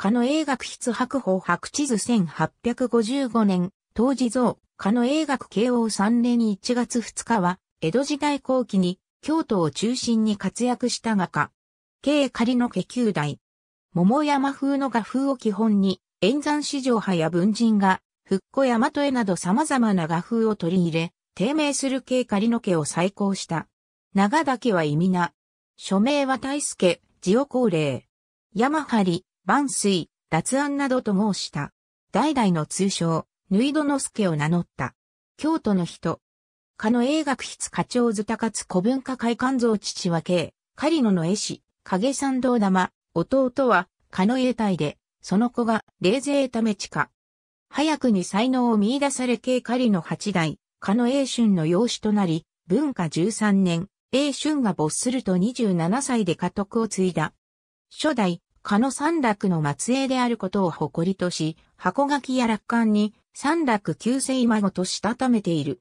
可の映学筆白宝白地図1855年、当時像、可の映学慶応3年1月2日は、江戸時代後期に、京都を中心に活躍した画家。慶仮の家宮代。桃山風の画風を基本に、演山市場派や文人が、復古山和絵など様々な画風を取り入れ、低迷する慶仮の家を再興した。長岳は意味な。署名は大助、ジオ高齢。山張、万水、脱安などと申した。代々の通称、縫い戸助を名乗った。京都の人。かの英学筆課長図高津古文化会館像父は系、狩野の絵師、影山道玉、弟は、かの英体で、その子が、冷勢ため地下。早くに才能を見出され系狩野八代、かの英春の養子となり、文化13年、英春が没すると27歳で家督を継いだ。初代、鹿野三楽の末裔であることを誇りとし、箱書きや楽観に三楽旧世今ごとしたためている。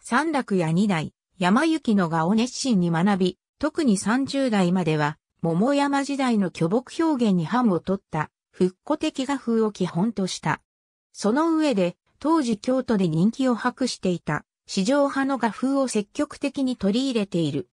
三楽や二代、山行の画を熱心に学び、特に30代までは、桃山時代の巨木表現に版を取った復古的画風を基本とした。その上で、当時京都で人気を博していた、市場派の画風を積極的に取り入れている。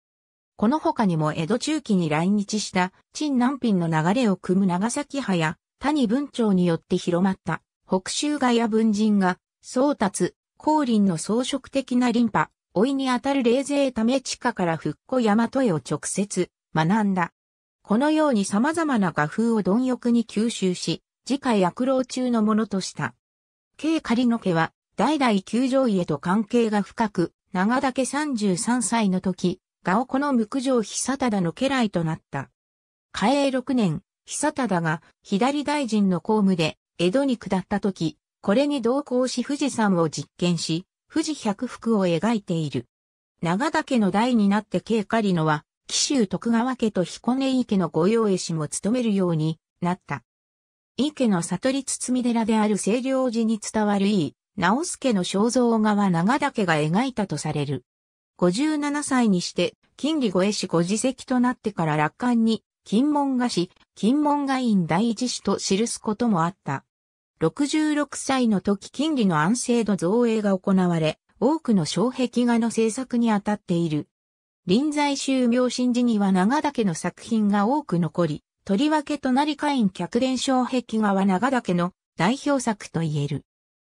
この他にも江戸中期に来日した陳南品の流れを組む長崎派や谷文長によって広まった北州外や文人が、宗達、光林の装飾的なリンパ、老いにあたる冷静ため地下から復古大和へを直接学んだ。このように様々な画風を貪欲に吸収し、次回悪老中のものとした。K 仮の家は、代々球場家と関係が深く、長岳33歳の時、がおの無垢条久忠の家来となった。嘉永六年、久忠が左大臣の公務で江戸に下った時、これに同行し富士山を実験し、富士百福を描いている。長田家の代になって慶狩野は、紀州徳川家と彦根井家の御用絵師も務めるようになった。井家の悟り包み寺である清涼寺に伝わる井直助の肖像画は長田家が描いたとされる。57歳にして、金利越え士ご自席となってから楽観に、金門賀氏、金門賀院第一子と記すこともあった。66歳の時金利の安静度増営が行われ、多くの障壁画の制作に当たっている。臨済宗明神寺には長岳の作品が多く残り、とりわけ隣会員客伝障壁画は長岳の代表作と言える。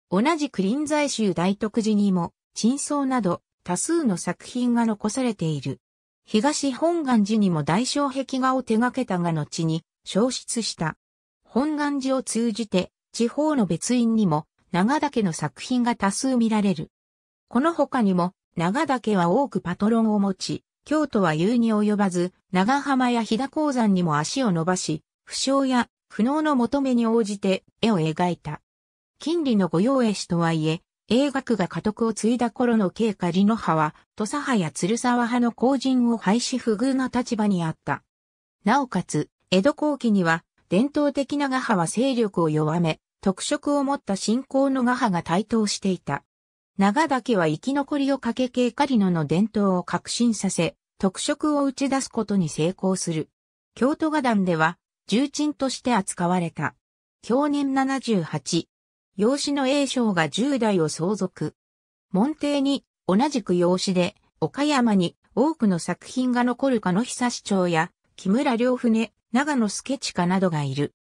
同じく臨在宗大徳寺にも、陳僧など多数の作品が残されている。東本願寺にも大小壁画を手掛けたが後に消失した。本願寺を通じて地方の別院にも長岳の作品が多数見られる。この他にも長岳は多くパトロンを持ち、京都は言うに及ばず、長浜や飛騨鉱山にも足を伸ばし、不詳や不能の求めに応じて絵を描いた。金利の御用絵師とはいえ、英学が家督を継いだ頃の慶下里の派は、土佐派や鶴沢派の後人を廃止不遇な立場にあった。なおかつ、江戸後期には、伝統的な画派は勢力を弱め、特色を持った信仰の画派が台頭していた。長岳は生き残りをかけ慶賀里野の伝統を革新させ、特色を打ち出すことに成功する。京都画壇では、重鎮として扱われた。享年78、養子の A 将が10代を相続。門弟に、同じく養子で、岡山に多くの作品が残るかの久市長や、木村良船、長野助下などがいる。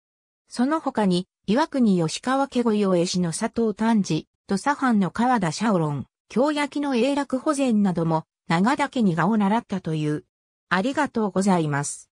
その他に、岩国吉川家御用絵師の佐藤丹治、土佐藩の川田シャオロン、京焼の永楽保全なども、長田家に画を習ったという。ありがとうございます。